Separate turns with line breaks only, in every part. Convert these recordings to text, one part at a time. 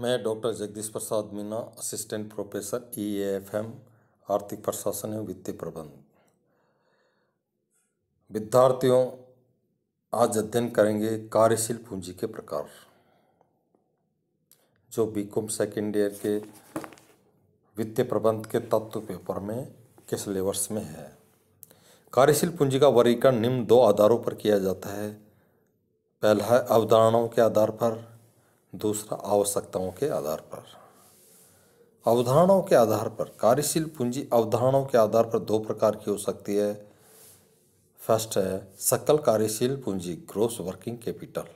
मैं doctor Jagdish Prasad Meena assistant professor E F M आर्थिक प्रशासन एवं वित्तीय प्रबंध विद्यार्थियों आज अध्ययन करेंगे कार्यशील पूंजी के प्रकार जो बी कॉम सेकेंड ईयर के वित्तीय प्रबंध के तत्व पेपर में के सिलेबस में है कार्यशील पूंजी का वर्गीकरण निम्न दो आधारों पर किया जाता है पहला है अवधारणाओं के आधार पर दूसरा आवश्यकताओं के आधार पर अवधारणाओं के आधार पर कार्यशील पूंजी अवधारणाओं के आधार पर दो प्रकार की हो सकती है फर्स्ट है सकल कार्यशील पूंजी ग्रोस वर्किंग कैपिटल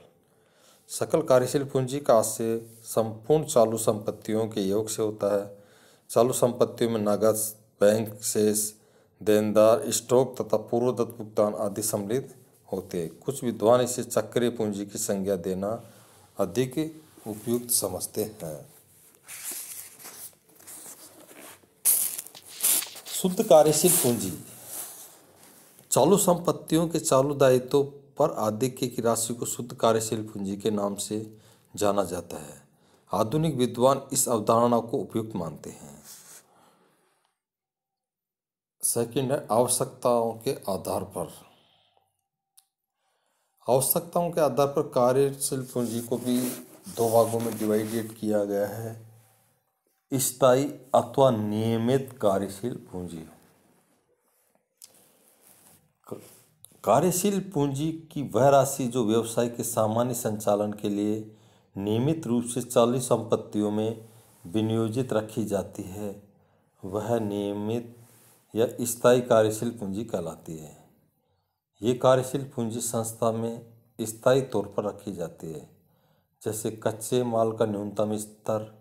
सकल कार्यशील पूंजी का आशय संपूर्ण चालू संपत्तियों के योग से होता है चालू संपत्तियों में नगद बैंक शेष देनदार स्टॉक तथा पूर्वदत्त भुगतान आदि सम्मिलित होते हैं कुछ विद्वान इसे चक्रीय पूंजी की संज्ञा देना अधिक उपयुक्त समझते हैं शुद्ध कार्यशील पूंजी चालू संपत्तियों के चालू दायित्व पर आधिक्य की राशि को शुद्ध कार्यशील पूंजी के नाम से जाना जाता है आधुनिक विद्वान इस अवधारणा को उपयुक्त मानते हैं सेकंड है आवश्यकताओं के आधार पर आवश्यकताओं के आधार पर कार्यशील पूंजी को भी दो भागों में डिवाइडेड किया गया है स्थायी अथवा नियमित कार्यशील पूंजी कार्यशील पूंजी की वह राशि जो व्यवसाय के सामान्य संचालन के लिए नियमित रूप से चालू संपत्तियों में विनियोजित रखी जाती है वह नियमित या स्थायी कार्यशील पूंजी कहलाती है ये कार्यशील पूंजी संस्था में स्थायी तौर पर रखी जाती है जैसे कच्चे माल का न्यूनतम स्तर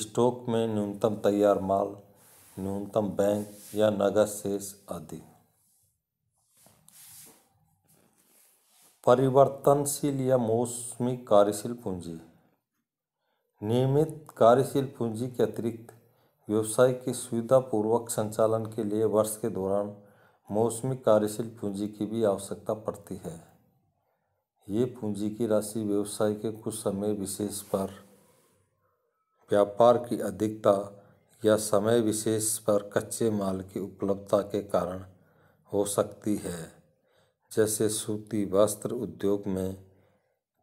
स्टॉक में न्यूनतम तैयार माल न्यूनतम बैंक या नगद शेष आदि परिवर्तनशील या मौसमी कार्यशील पूंजी नियमित कार्यशील पूंजी के अतिरिक्त व्यवसाय की सुविधापूर्वक संचालन के लिए वर्ष के दौरान मौसमी कार्यशील पूंजी की भी आवश्यकता पड़ती है ये पूंजी की राशि व्यवसाय के कुछ समय विशेष पर व्यापार की अधिकता या समय विशेष पर कच्चे माल की उपलब्धता के कारण हो सकती है जैसे सूती वस्त्र उद्योग में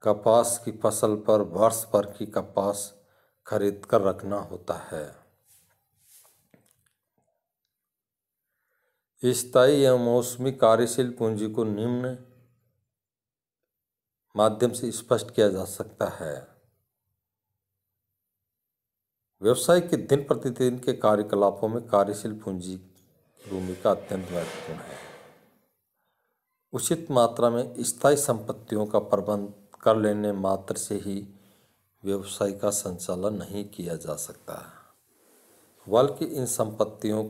कपास की फसल पर वर्ष भर की कपास खरीद कर रखना होता है स्थायी या मौसमी कार्यशील पूंजी को निम्न माध्यम से स्पष्ट किया जा सकता है व्यवसाय के दिन प्रतिदिन के कार्यकलापों में कार्यशील पूंजी की भूमिका अत्यंत महत्वपूर्ण है उचित मात्रा में स्थायी संपत्तियों का प्रबंध कर लेने मात्र से ही व्यवसाय का संचालन नहीं किया जा सकता बल्कि इन संपत्तियों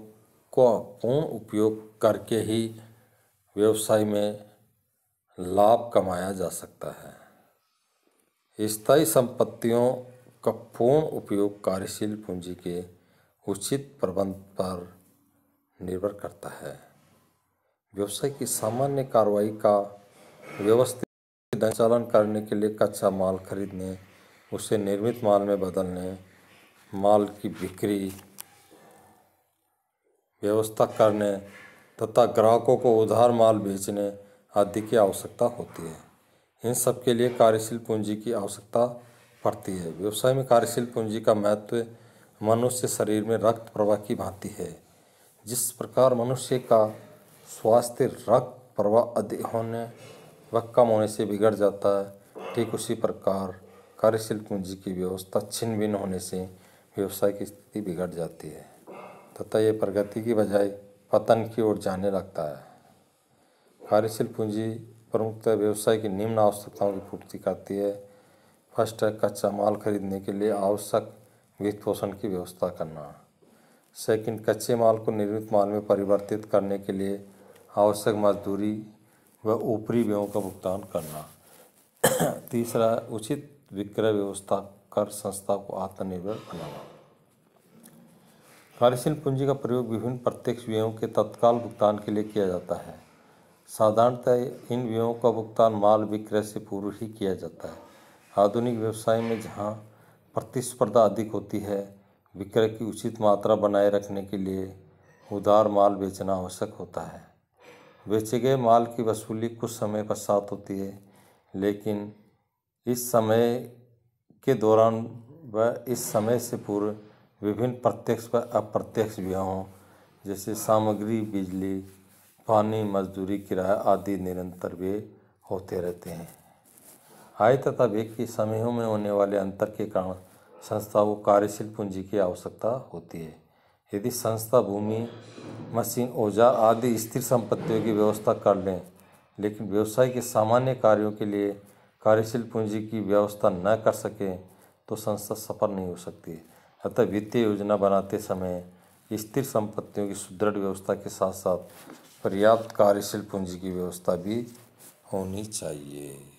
का पूर्ण उपयोग करके ही व्यवसाय में लाभ कमाया जा सकता है स्थायी संपत्तियों का पूर्ण उपयोग कार्यशील पूंजी के उचित प्रबंध पर निर्भर करता है व्यवसाय की सामान्य कार्रवाई का व्यवस्थित संचालन करने के लिए कच्चा माल खरीदने उसे निर्मित माल में बदलने माल की बिक्री व्यवस्था करने तथा ग्राहकों को उधार माल बेचने आदि की आवश्यकता होती है इन सब के लिए कार्यशील पूंजी की आवश्यकता पड़ती है व्यवसाय में कार्यशील पूंजी का महत्व मनुष्य शरीर में रक्त प्रवाह की भांति है जिस प्रकार मनुष्य का स्वास्थ्य रक्त प्रवाह अधिक होने व कम होने से बिगड़ जाता है ठीक उसी प्रकार कार्यशील पूंजी की व्यवस्था छिन्न भिन्न होने से व्यवसाय की स्थिति बिगड़ जाती है तथा ये प्रगति की बजाय पतन की ओर जाने लगता है कार्यशील पूंजी प्रमुखतः व्यवसाय की निम्न आवश्यकताओं की पूर्ति करती है फर्स्ट है कच्चा माल खरीदने के लिए आवश्यक वित्त पोषण की व्यवस्था करना सेकंड कच्चे माल को निर्मित माल में परिवर्तित करने के लिए आवश्यक मजदूरी व ऊपरी व्ययों का भुगतान करना तीसरा उचित विक्रय व्यवस्था कर संस्था को आत्मनिर्भर बनाना कार्यशील पूंजी का प्रयोग विभिन्न प्रत्यक्ष व्ययों के तत्काल भुगतान के लिए किया जाता है साधारणतः इन व्ययों का भुगतान माल विक्रय से पूर्व ही किया जाता है आधुनिक व्यवसाय में जहाँ प्रतिस्पर्धा अधिक होती है विक्रय की उचित मात्रा बनाए रखने के लिए उधार माल बेचना आवश्यक होता है बेचे गए माल की वसूली कुछ समय पश्चात होती है लेकिन इस समय के दौरान व इस समय से पूर्व विभिन्न प्रत्यक्ष व अप्रत्यक्ष व्ययों जैसे सामग्री बिजली पानी मजदूरी किराया आदि निरंतर भी होते रहते हैं आय तथा व्यय की समयों में होने वाले अंतर के कारण संस्था को कार्यशील पूंजी की आवश्यकता होती है यदि संस्था भूमि मशीन औजार आदि स्थिर संपत्तियों की व्यवस्था कर लें लेकिन व्यवसाय के सामान्य कार्यों के लिए कार्यशील पूंजी की व्यवस्था न कर सकें तो संस्था सफल नहीं हो सकती अतः वित्तीय योजना बनाते समय स्थिर संपत्तियों की सुदृढ़ व्यवस्था के साथ साथ पर्याप्त कार्यशील पूंजी की व्यवस्था भी होनी चाहिए